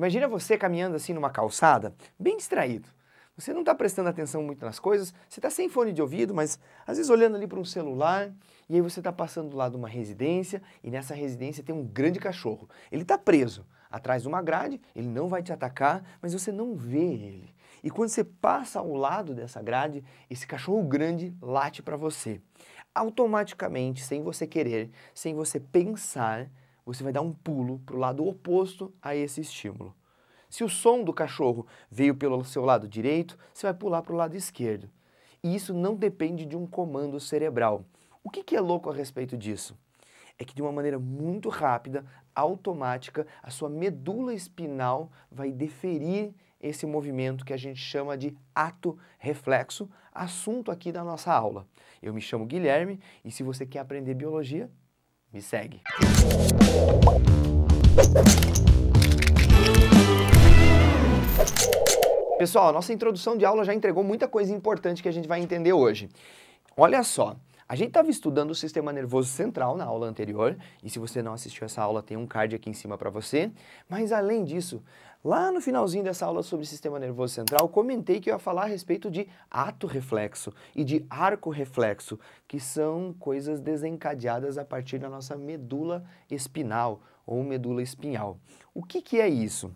Imagina você caminhando assim numa calçada, bem distraído. Você não está prestando atenção muito nas coisas, você está sem fone de ouvido, mas às vezes olhando ali para um celular, e aí você está passando do lado de uma residência, e nessa residência tem um grande cachorro. Ele está preso atrás de uma grade, ele não vai te atacar, mas você não vê ele. E quando você passa ao lado dessa grade, esse cachorro grande late para você. Automaticamente, sem você querer, sem você pensar, você vai dar um pulo para o lado oposto a esse estímulo. Se o som do cachorro veio pelo seu lado direito, você vai pular para o lado esquerdo. E isso não depende de um comando cerebral. O que, que é louco a respeito disso? É que de uma maneira muito rápida, automática, a sua medula espinal vai deferir esse movimento que a gente chama de ato reflexo, assunto aqui da nossa aula. Eu me chamo Guilherme e se você quer aprender biologia, me segue. Pessoal, nossa introdução de aula já entregou muita coisa importante que a gente vai entender hoje. Olha só, a gente estava estudando o sistema nervoso central na aula anterior, e se você não assistiu essa aula, tem um card aqui em cima para você. Mas além disso, Lá no finalzinho dessa aula sobre sistema nervoso central, comentei que eu ia falar a respeito de ato reflexo e de arco reflexo, que são coisas desencadeadas a partir da nossa medula espinal ou medula espinhal. O que, que é isso?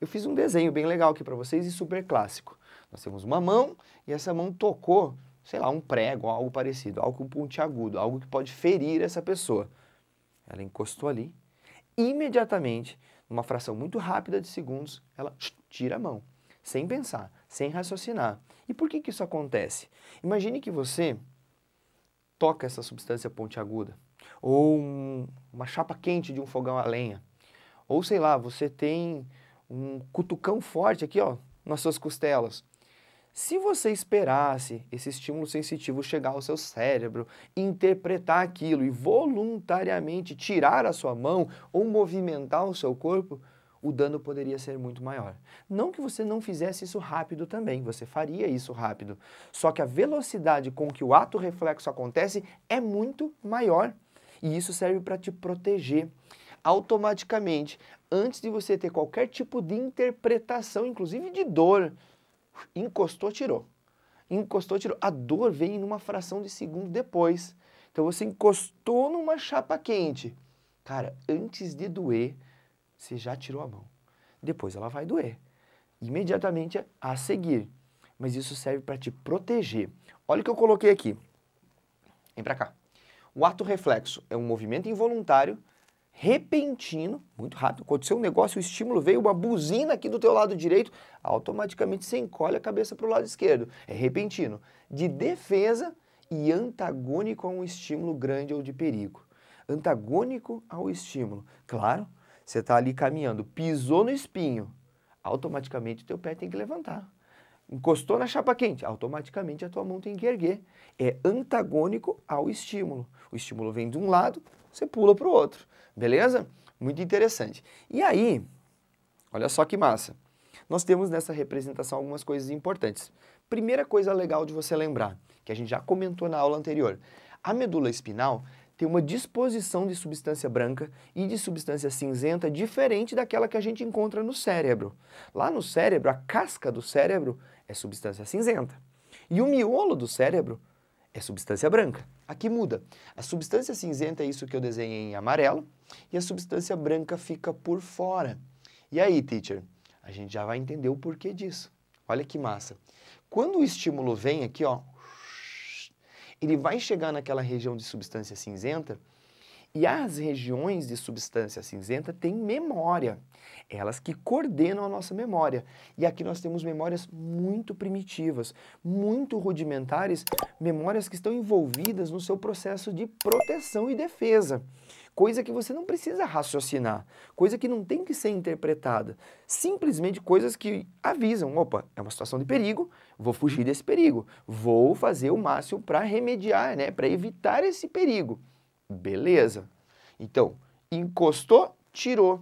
Eu fiz um desenho bem legal aqui para vocês e super clássico. Nós temos uma mão e essa mão tocou, sei lá, um prego, algo parecido, algo pontiagudo, algo que pode ferir essa pessoa. Ela encostou ali, imediatamente numa fração muito rápida de segundos, ela tira a mão, sem pensar, sem raciocinar. E por que, que isso acontece? Imagine que você toca essa substância pontiaguda, ou um, uma chapa quente de um fogão a lenha, ou sei lá, você tem um cutucão forte aqui ó, nas suas costelas. Se você esperasse esse estímulo sensitivo chegar ao seu cérebro, interpretar aquilo e voluntariamente tirar a sua mão ou movimentar o seu corpo, o dano poderia ser muito maior. Não que você não fizesse isso rápido também, você faria isso rápido. Só que a velocidade com que o ato reflexo acontece é muito maior. E isso serve para te proteger. Automaticamente, antes de você ter qualquer tipo de interpretação, inclusive de dor, encostou, tirou. Encostou, tirou. A dor vem numa fração de segundo depois. Então você encostou numa chapa quente. Cara, antes de doer, você já tirou a mão. Depois ela vai doer. Imediatamente a seguir. Mas isso serve para te proteger. Olha o que eu coloquei aqui. Vem para cá. O ato reflexo é um movimento involuntário repentino, muito rápido, aconteceu um negócio, o estímulo veio, uma buzina aqui do teu lado direito, automaticamente você encolhe a cabeça para o lado esquerdo. É repentino. De defesa e antagônico a um estímulo grande ou de perigo. Antagônico ao estímulo. Claro, você está ali caminhando, pisou no espinho, automaticamente teu pé tem que levantar. Encostou na chapa quente, automaticamente a tua mão tem que erguer. É antagônico ao estímulo. O estímulo vem de um lado, você pula para o outro, beleza? Muito interessante. E aí, olha só que massa. Nós temos nessa representação algumas coisas importantes. Primeira coisa legal de você lembrar, que a gente já comentou na aula anterior. A medula espinal tem uma disposição de substância branca e de substância cinzenta diferente daquela que a gente encontra no cérebro. Lá no cérebro, a casca do cérebro é substância cinzenta. E o miolo do cérebro é substância branca. Aqui muda. A substância cinzenta é isso que eu desenhei em amarelo e a substância branca fica por fora. E aí, teacher? A gente já vai entender o porquê disso. Olha que massa. Quando o estímulo vem aqui, ó, ele vai chegar naquela região de substância cinzenta e as regiões de substância cinzenta têm memória, elas que coordenam a nossa memória. E aqui nós temos memórias muito primitivas, muito rudimentares, memórias que estão envolvidas no seu processo de proteção e defesa. Coisa que você não precisa raciocinar, coisa que não tem que ser interpretada. Simplesmente coisas que avisam: opa, é uma situação de perigo, vou fugir desse perigo, vou fazer o máximo para remediar, né, para evitar esse perigo. Beleza. Então, encostou, tirou.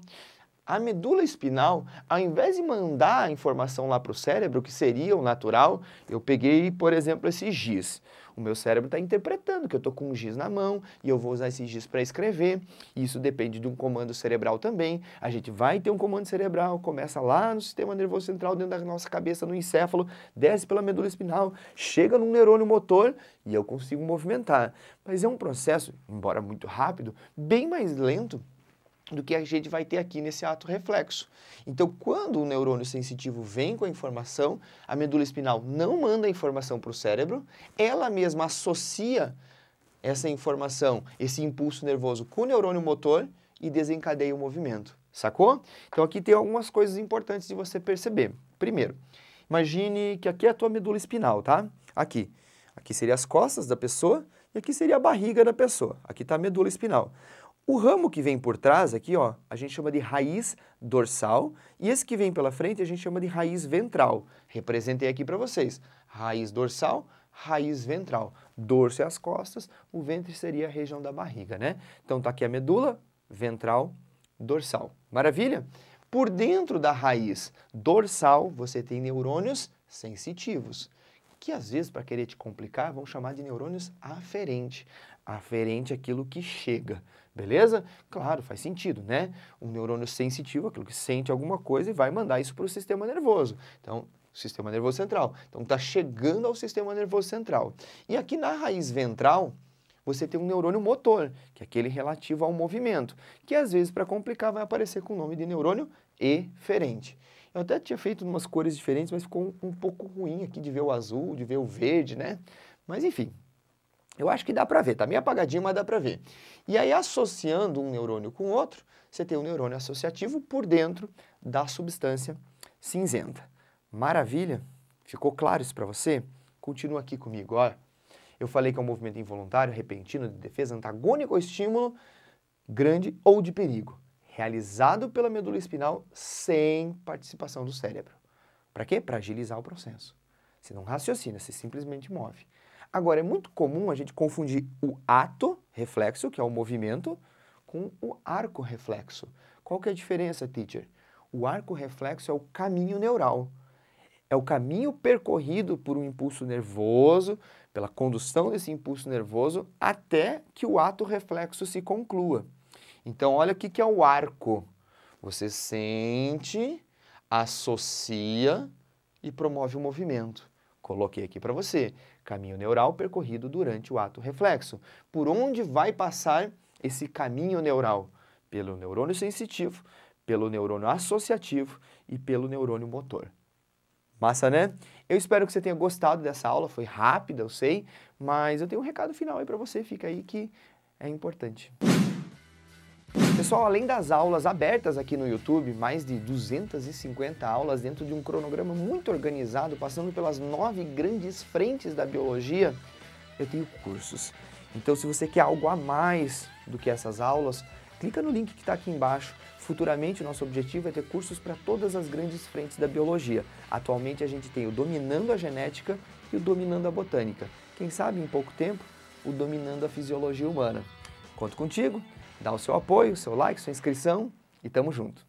A medula espinal, ao invés de mandar a informação lá para o cérebro, que seria o natural, eu peguei, por exemplo, esse giz. O meu cérebro está interpretando que eu estou com um giz na mão e eu vou usar esse giz para escrever. Isso depende de um comando cerebral também. A gente vai ter um comando cerebral, começa lá no sistema nervoso central, dentro da nossa cabeça, no encéfalo, desce pela medula espinal, chega num neurônio motor e eu consigo movimentar. Mas é um processo, embora muito rápido, bem mais lento do que a gente vai ter aqui nesse ato reflexo. Então, quando o neurônio sensitivo vem com a informação, a medula espinal não manda a informação para o cérebro, ela mesma associa essa informação, esse impulso nervoso com o neurônio motor e desencadeia o movimento. Sacou? Então, aqui tem algumas coisas importantes de você perceber. Primeiro, imagine que aqui é a tua medula espinal, tá? Aqui. Aqui seria as costas da pessoa e aqui seria a barriga da pessoa. Aqui está a medula espinal. O ramo que vem por trás aqui, ó, a gente chama de raiz dorsal e esse que vem pela frente a gente chama de raiz ventral. Representei aqui para vocês. Raiz dorsal, raiz ventral. Dorso é as costas, o ventre seria a região da barriga, né? Então tá aqui a medula, ventral, dorsal. Maravilha? Por dentro da raiz dorsal você tem neurônios sensitivos que às vezes, para querer te complicar, vão chamar de neurônios aferente. Aferente aquilo que chega, beleza? Claro, faz sentido, né? Um neurônio sensitivo, aquilo que sente alguma coisa e vai mandar isso para o sistema nervoso. Então, sistema nervoso central. Então, está chegando ao sistema nervoso central. E aqui na raiz ventral, você tem um neurônio motor, que é aquele relativo ao movimento, que às vezes, para complicar, vai aparecer com o nome de neurônio eferente. Eu até tinha feito umas cores diferentes, mas ficou um, um pouco ruim aqui de ver o azul, de ver o verde, né? Mas enfim, eu acho que dá para ver, tá meio apagadinho, mas dá para ver. E aí, associando um neurônio com outro, você tem um neurônio associativo por dentro da substância cinzenta. Maravilha? Ficou claro isso para você? Continua aqui comigo, ó. Eu falei que é um movimento involuntário, repentino, de defesa, antagônico ao estímulo grande ou de perigo realizado pela medula espinal sem participação do cérebro. Para quê? Para agilizar o processo. Você não raciocina, você simplesmente move. Agora, é muito comum a gente confundir o ato reflexo, que é o movimento, com o arco reflexo. Qual que é a diferença, teacher? O arco reflexo é o caminho neural. É o caminho percorrido por um impulso nervoso, pela condução desse impulso nervoso, até que o ato reflexo se conclua. Então, olha o que, é o arco. Você sente, associa e promove o movimento. Coloquei aqui para você. Caminho neural percorrido durante o ato reflexo. Por onde vai passar esse caminho neural? Pelo neurônio sensitivo, pelo neurônio associativo e pelo neurônio motor. Massa, né? Eu espero que você tenha gostado dessa aula, foi rápida, eu sei, mas eu tenho um recado final aí para você, fica aí que é importante. Pessoal, além das aulas abertas aqui no YouTube, mais de 250 aulas dentro de um cronograma muito organizado, passando pelas nove grandes frentes da biologia, eu tenho cursos. Então, se você quer algo a mais do que essas aulas, clica no link que está aqui embaixo. Futuramente, nosso objetivo é ter cursos para todas as grandes frentes da biologia. Atualmente, a gente tem o Dominando a Genética e o Dominando a Botânica. Quem sabe, em pouco tempo, o Dominando a Fisiologia Humana. Conto contigo! dá o seu apoio, o seu like, sua inscrição e tamo junto.